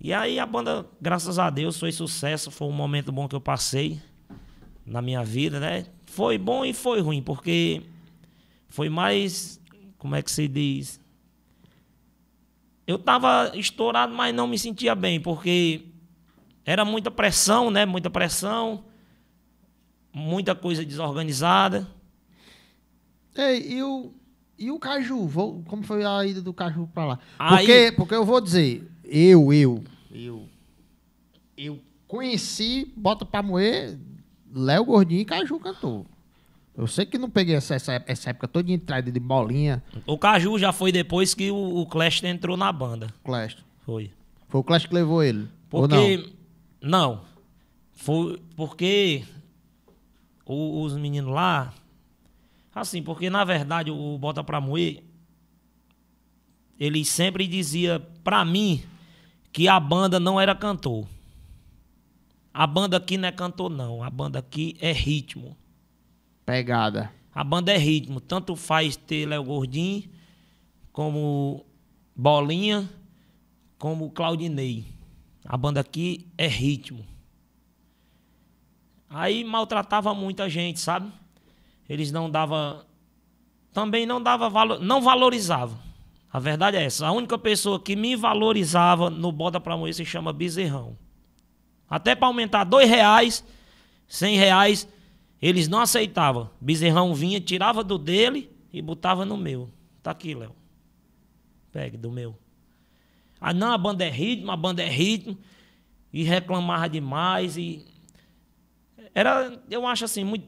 E aí a banda, graças a Deus, foi sucesso, foi um momento bom que eu passei na minha vida, né? Foi bom e foi ruim, porque foi mais, como é que se diz? Eu tava estourado, mas não me sentia bem, porque era muita pressão, né? Muita pressão, muita coisa desorganizada. É, e o, e o Caju? Como foi a ida do Caju para lá? Porque, porque eu vou dizer, eu, eu, eu, eu conheci, bota pra moer, Léo Gordinho e Caju Cantor. Eu sei que não peguei essa, essa, essa época toda de entrada de bolinha. O Caju já foi depois que o, o Clash entrou na banda. Clash. Foi. Foi o Clash que levou ele. Porque. Não? não? Foi porque o, os meninos lá. Assim, porque na verdade o Bota Pra Moer. Ele sempre dizia pra mim que a banda não era cantor. A banda aqui não é cantor, não. A banda aqui é ritmo. Pegada. A banda é ritmo. Tanto faz ter Léo Gordinho, como Bolinha, como Claudinei. A banda aqui é ritmo. Aí maltratava muita gente, sabe? Eles não dava também não dava valor, não valorizavam. A verdade é essa. A única pessoa que me valorizava no Bota Pra Moer se chama Bezerrão. Até para aumentar dois reais, cem reais, eles não aceitavam. Bezerrão vinha, tirava do dele e botava no meu. Tá aqui, Léo. Pegue do meu. Ah, não, a banda é ritmo, a banda é ritmo. E reclamava demais. E era, eu acho assim, muito,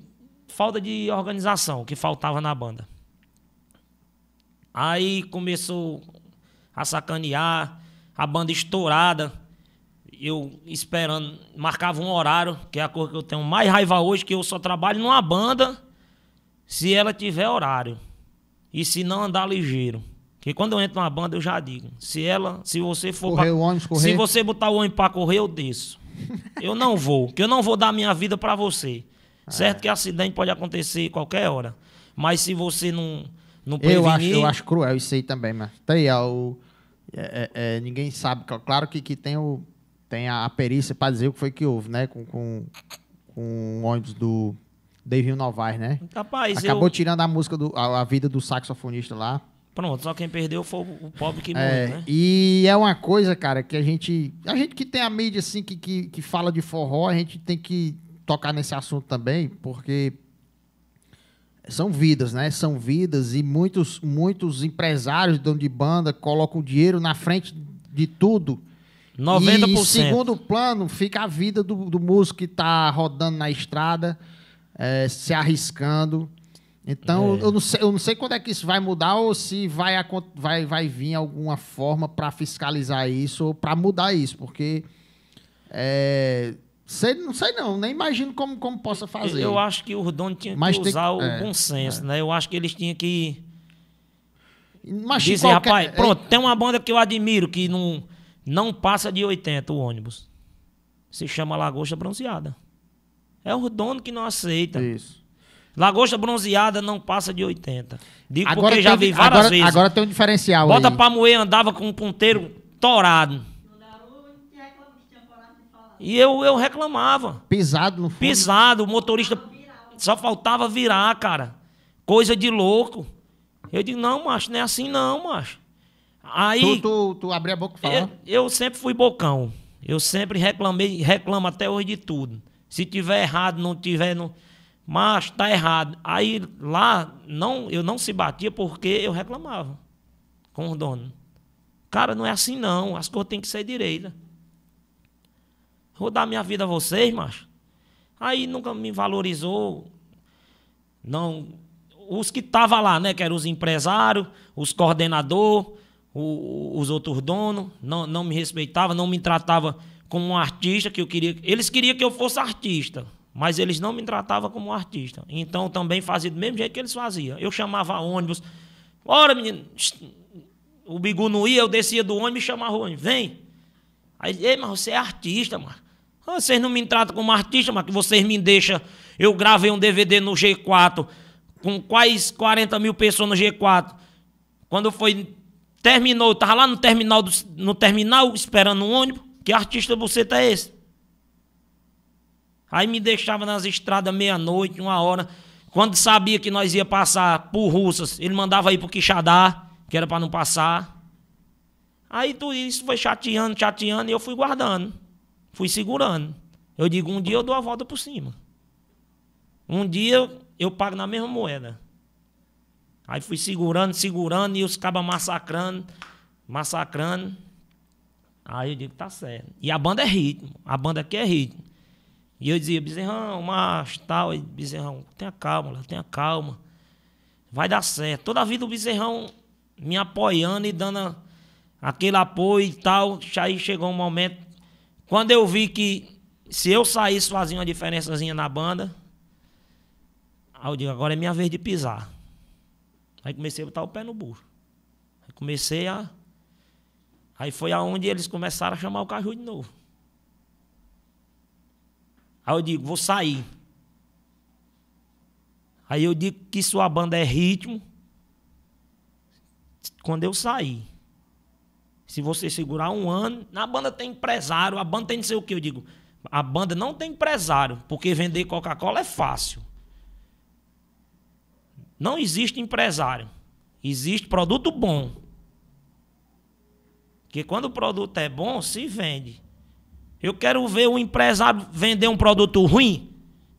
falta de organização que faltava na banda. Aí começou a sacanear, a banda estourada. Eu esperando, marcava um horário, que é a coisa que eu tenho mais raiva hoje, que eu só trabalho numa banda se ela tiver horário. E se não andar ligeiro. Porque quando eu entro numa banda, eu já digo. Se ela, se você for. Correr pra, o ônibus, correr. Se você botar o ônibus pra correr, eu desço. eu não vou. Porque eu não vou dar minha vida para você. É. certo é. que acidente pode acontecer qualquer hora. Mas se você não não Eu acho, eu acho cruel isso aí também, mano. tá aí, ó, o, é, é, é ninguém sabe. Claro que, que tem, o, tem a, perícia para dizer o que foi que houve, né? Com, com, com o ônibus do David Novaes, né? Rapaz, Acabou eu... tirando a música, do, a, a, vida do saxofonista lá. Pronto, só quem perdeu foi o pobre que é, morreu, né? E é uma coisa, cara, que a gente... A gente que tem a mídia, assim, que, que, que fala de forró, a gente tem que tocar nesse assunto também, porque são vidas, né? São vidas e muitos, muitos empresários, dono de banda, colocam dinheiro na frente de tudo. 90%. E em segundo plano fica a vida do, do músico que está rodando na estrada, é, se arriscando. Então, é. eu, não sei, eu não sei quando é que isso vai mudar ou se vai, vai, vai vir alguma forma para fiscalizar isso ou para mudar isso, porque é, Sei, não sei não, nem imagino como, como possa fazer. Eu acho que o dono tinha Mas que usar que, o é, bom senso, é. né? Eu acho que eles tinham que Imagina dizer, qualquer... rapaz, é, pronto, tem uma banda que eu admiro que não, não passa de 80 o ônibus. Se chama Lagosta Bronzeada. É o dono que não aceita. Isso. Lagosta bronzeada não passa de 80. Digo agora porque já vi várias agora, vezes. Agora tem um diferencial Bota aí. pra moer, andava com um ponteiro torado. E eu, eu reclamava. Pisado no fundo. Pisado, o motorista só faltava virar, cara. Coisa de louco. Eu digo, não, macho, não é assim não, macho. Aí. Tu, tu, tu abriu a boca e falou? Eu, eu, sempre fui bocão. Eu sempre reclamei, reclamo até hoje de tudo. Se tiver errado, não tiver. Não... Mas tá errado. Aí lá não, eu não se batia porque eu reclamava com o dono. Cara, não é assim não. As coisas têm que ser direita. Vou dar minha vida a vocês, macho. Aí nunca me valorizou. Não. Os que estavam lá, né? Que eram os empresários, os coordenadores, os outros donos, não, não me respeitava, não me tratava como um artista que eu queria. Eles queriam que eu fosse artista, mas eles não me tratavam como um artista. Então também fazia do mesmo jeito que eles faziam. Eu chamava ônibus. Ora, menino, o bigu não ia, eu descia do ônibus e chamava o ônibus. Vem. Aí, ei, mas você é artista, mano. Ah, vocês não me tratam como artista, mas que vocês me deixam. Eu gravei um DVD no G4 com quase 40 mil pessoas no G4. Quando foi. Terminou, eu tava lá no terminal, do, no terminal esperando um ônibus. Que artista você tá esse? Aí me deixava nas estradas meia-noite, uma hora. Quando sabia que nós ia passar por Russas, ele mandava ir pro Quixadá, que era para não passar. Aí tudo isso foi chateando, chateando, e eu fui guardando. Fui segurando. Eu digo, um dia eu dou a volta por cima. Um dia eu pago na mesma moeda. Aí fui segurando, segurando, e os cabas massacrando, massacrando. Aí eu digo, tá certo. E a banda é ritmo. A banda aqui é ritmo. E eu dizia, Bezerrão, macho, tal. E Bezerrão, tenha calma, tenha calma. Vai dar certo. Toda a vida o Bezerrão me apoiando e dando aquele apoio e tal. Aí chegou um momento quando eu vi que se eu saísse sozinho uma diferençazinha na banda, aí eu digo, agora é minha vez de pisar. Aí comecei a botar o pé no burro. Aí comecei a. Aí foi aonde eles começaram a chamar o Caju de novo. Aí eu digo, vou sair. Aí eu digo que sua banda é ritmo. Quando eu sair. Se você segurar um ano, na banda tem empresário, a banda tem não sei o que. Eu digo, a banda não tem empresário, porque vender Coca-Cola é fácil. Não existe empresário. Existe produto bom. Porque quando o produto é bom, se vende. Eu quero ver o empresário vender um produto ruim.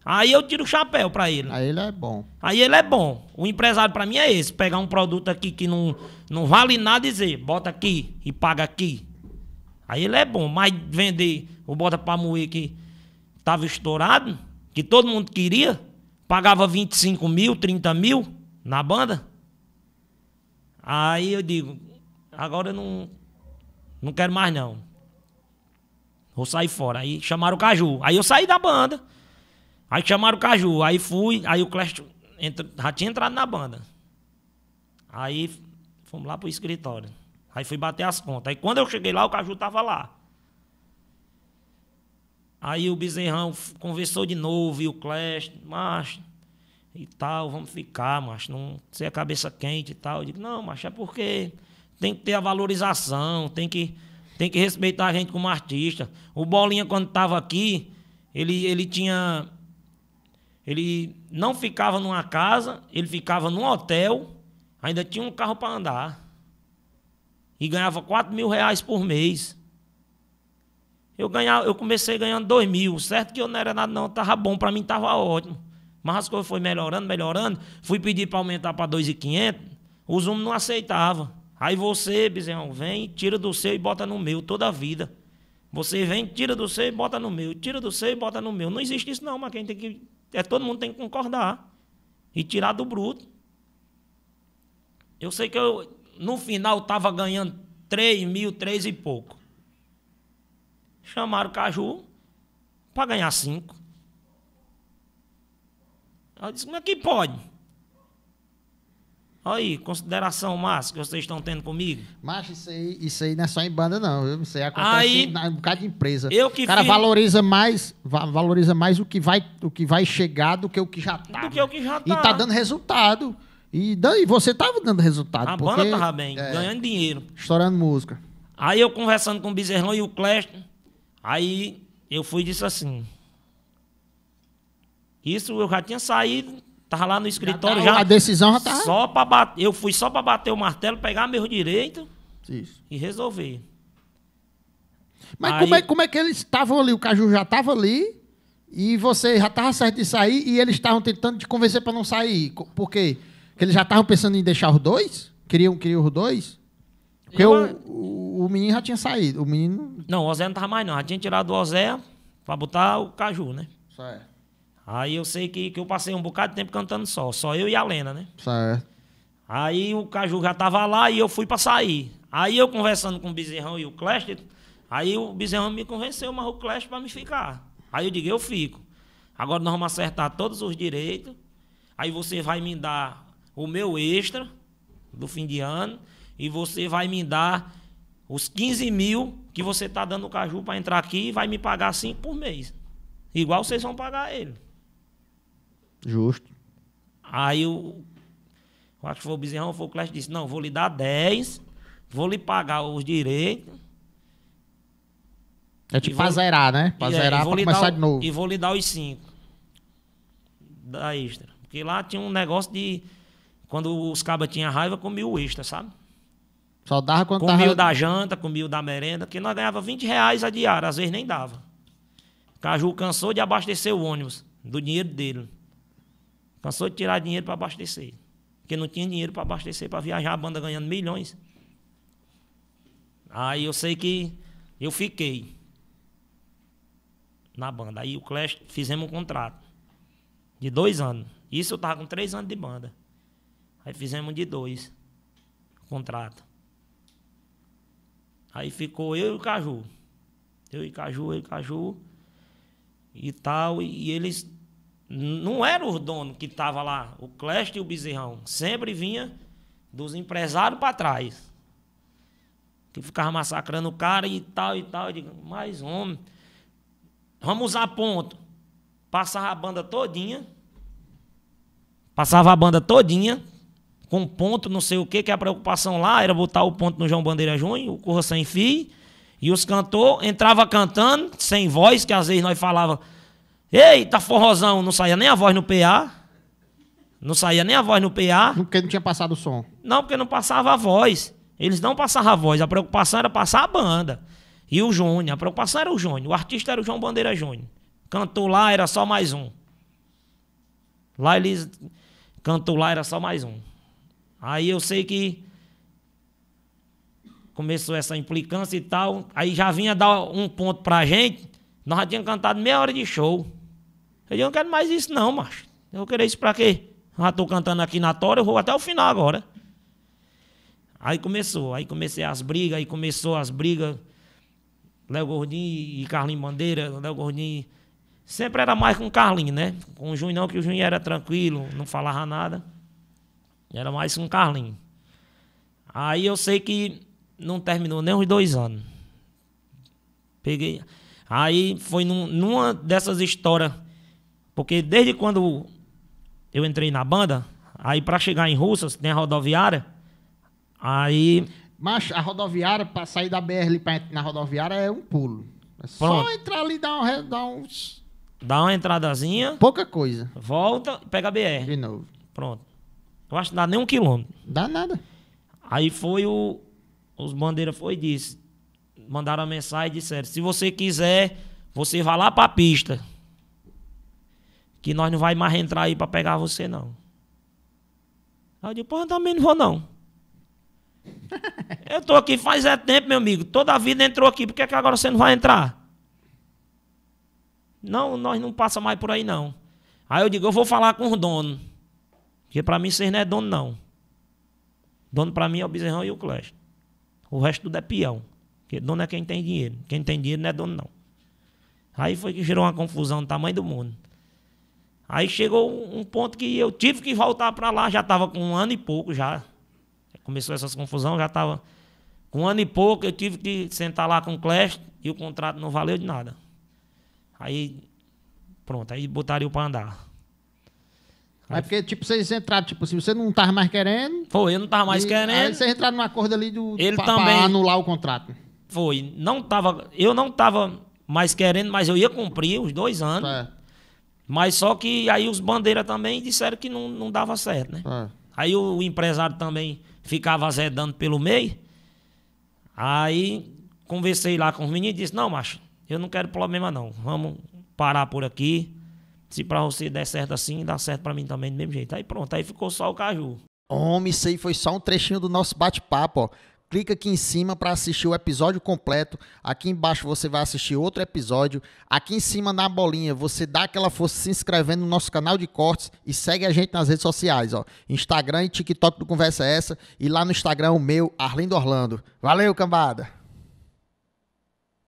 Aí eu tiro o chapéu para ele. Aí ele é bom. Aí ele é bom. O empresário para mim é esse, pegar um produto aqui que não, não vale nada e dizer, bota aqui e paga aqui. Aí ele é bom, mas vender o bota para moer que tava estourado, que todo mundo queria, pagava 25 mil, 30 mil na banda. Aí eu digo, agora eu não, não quero mais não. Vou sair fora. Aí chamaram o Caju. Aí eu saí da banda. Aí chamaram o Caju, aí fui, aí o Clash já tinha entrado na banda. Aí fomos lá pro escritório. Aí fui bater as contas. Aí quando eu cheguei lá, o Caju tava lá. Aí o Bezerrão conversou de novo e o Clash, mas e tal, vamos ficar, mas não ser a cabeça quente e tal. Eu digo, não, mas é porque tem que ter a valorização, tem que, tem que respeitar a gente como artista. O Bolinha, quando estava aqui, ele, ele tinha ele não ficava numa casa, ele ficava num hotel, ainda tinha um carro para andar. E ganhava 4 mil reais por mês. Eu, ganhava, eu comecei ganhando 2 mil. Certo que eu não era nada, não. Estava bom, para mim estava ótimo. Mas as coisas foram melhorando, melhorando. Fui pedir para aumentar para 2,500. Os homens não aceitavam. Aí você, Bezerrão, vem, tira do seu e bota no meu toda a vida. Você vem, tira do seu e bota no meu, tira do seu e bota no meu. Não existe isso não, mas quem tem que é, todo mundo tem que concordar. E tirar do bruto. Eu sei que eu, no final, estava ganhando 3 mil, 3 e pouco. Chamaram o Caju para ganhar 5. Ela disse, como é que pode? Olha Aí, consideração, Márcio, que vocês estão tendo comigo? Márcio, isso aí, isso aí não é só em banda, não. Isso aí acontece aí, em, um bocado de empresa. Eu que o cara fiz... valoriza mais valoriza mais o que, vai, o que vai chegar do que o que já tá. Do que o que né? já tá. E tá dando resultado. E, e você tava dando resultado. A porque, banda tava bem, é, ganhando dinheiro. Estourando música. Aí eu conversando com o Bezerrão e o Cleston, aí eu fui e disse assim... Isso eu já tinha saído Tava lá no escritório já. Tá já a decisão já tá. Só para bater, eu fui só para bater o martelo, pegar meu direito Isso. e resolver. Mas Aí, como, é, como é que eles estavam ali? O Caju já estava ali e você já estava certo de sair e eles estavam tentando te convencer para não sair. Por quê? Porque eles já estavam pensando em deixar os dois? Queriam, queriam os dois? Porque eu, o, o, o, menino já tinha saído. O menino. Não, o Ozé não estava mais, não. Já tinha tirado o Ozé para botar o Caju, né? Certo. Aí eu sei que, que eu passei um bocado de tempo cantando só, só eu e a Lena, né? Certo. Aí o Caju já tava lá e eu fui pra sair. Aí eu conversando com o Bezerrão e o Clash, aí o Bezerrão me convenceu, mas o Clash pra me ficar. Aí eu digo, eu fico. Agora nós vamos acertar todos os direitos, aí você vai me dar o meu extra do fim de ano e você vai me dar os 15 mil que você tá dando o Caju pra entrar aqui e vai me pagar 5 por mês. Igual vocês vão pagar ele. Justo. Aí o. Eu acho que foi o Bezerrão, foi o Clash disse: não, vou lhe dar 10, vou lhe pagar os direitos. É tipo pra zerar, né? Pra é, zerar pra começar o, de novo. E vou lhe dar os 5. Da extra. Porque lá tinha um negócio de. Quando os cabas tinham raiva, comia o extra, sabe? Só dava quando comia tava... o da janta, comia o da merenda, porque nós ganhava 20 reais a diária, às vezes nem dava. Caju cansou de abastecer o ônibus do dinheiro dele. Cansou de tirar dinheiro para abastecer. Porque não tinha dinheiro para abastecer, para viajar a banda ganhando milhões. Aí eu sei que eu fiquei na banda. Aí o Clash fizemos um contrato de dois anos. Isso eu estava com três anos de banda. Aí fizemos de dois contrato. Aí ficou eu e o Caju. Eu e Caju, eu e Caju e tal. E eles não era o dono que estava lá, o Cleste e o Bezerrão. Sempre vinha dos empresários para trás. Que ficava massacrando o cara e tal e tal. Eu mas homem, vamos usar ponto. Passava a banda todinha. Passava a banda todinha. Com ponto, não sei o que, que a preocupação lá era botar o ponto no João Bandeira Júnior, o Corra Sem Fio. E os cantores entrava cantando, sem voz, que às vezes nós falava Eita, forrozão, não saía nem a voz no PA. Não saía nem a voz no PA. Porque não tinha passado o som. Não, porque não passava a voz. Eles não passavam a voz. A preocupação era passar a banda. E o Júnior. A preocupação era o Júnior. O artista era o João Bandeira Júnior. Cantou lá, era só mais um. Lá eles. Cantou lá, era só mais um. Aí eu sei que. Começou essa implicância e tal. Aí já vinha dar um ponto pra gente. Nós já tínhamos cantado meia hora de show. Eu digo, não quero mais isso não, macho. Eu vou querer isso pra quê? Já tô cantando aqui na tora, eu vou até o final agora. Aí começou, aí comecei as brigas, aí começou as brigas. Léo Gordinho e Carlinhos Bandeira, Léo Gordinho. Sempre era mais com o Carlinhos, né? Com o Junho não, que o Junho era tranquilo, não falava nada. Era mais com o Carlinhos. Aí eu sei que não terminou nem uns dois anos. Peguei. Aí foi num, numa dessas histórias porque desde quando eu entrei na banda, aí para chegar em Russas tem a rodoviária. Aí. Mas a rodoviária, para sair da BR ali pra, na rodoviária é um pulo. É só entrar ali e dar, um, dar uns. Dá uma entradazinha. Pouca coisa. Volta e pega a BR. De novo. Pronto. Eu acho que não dá nem um quilômetro. Dá nada. Aí foi o. Os bandeiras foi e disse. Mandaram a mensagem e disseram: se você quiser, você vai lá pra pista que nós não vai mais entrar aí para pegar você, não. Aí eu digo, porra, eu também não vou, não. eu tô aqui faz é tempo, meu amigo. Toda a vida entrou aqui. Por que, é que agora você não vai entrar? Não, nós não passa mais por aí, não. Aí eu digo, eu vou falar com o dono. Porque para mim vocês não é dono, não. Dono para mim é o Bezerrão e o Clash. O resto tudo é peão. Porque dono é quem tem dinheiro. Quem tem dinheiro não é dono, não. Aí foi que gerou uma confusão do tamanho do mundo. Aí chegou um ponto que eu tive que voltar para lá, já estava com um ano e pouco já. Começou essas confusão, já estava com um ano e pouco, eu tive que sentar lá com o Clash e o contrato não valeu de nada. Aí pronto, aí botaram para andar. Mas é aí, porque, tipo, vocês entraram, tipo, assim, você não tava mais querendo. Foi, eu não tava mais e, querendo. Aí vocês entraram num acordo ali do. Ele pra, também. Pra anular o contrato. Foi. Não tava. Eu não tava mais querendo, mas eu ia cumprir os dois anos. Mas só que aí os bandeiras também disseram que não, não dava certo, né? É. Aí o empresário também ficava azedando pelo meio. Aí conversei lá com os meninos e disse, não, macho, eu não quero problema não. Vamos parar por aqui. Se pra você der certo assim, dá certo pra mim também do mesmo jeito. Aí pronto, aí ficou só o caju. Homem, isso aí foi só um trechinho do nosso bate-papo, ó clica aqui em cima para assistir o episódio completo. Aqui embaixo você vai assistir outro episódio. Aqui em cima na bolinha você dá aquela força se inscrevendo no nosso canal de cortes e segue a gente nas redes sociais, ó. Instagram e TikTok do Conversa Essa e lá no Instagram o meu, Arlindo Orlando. Valeu, cambada!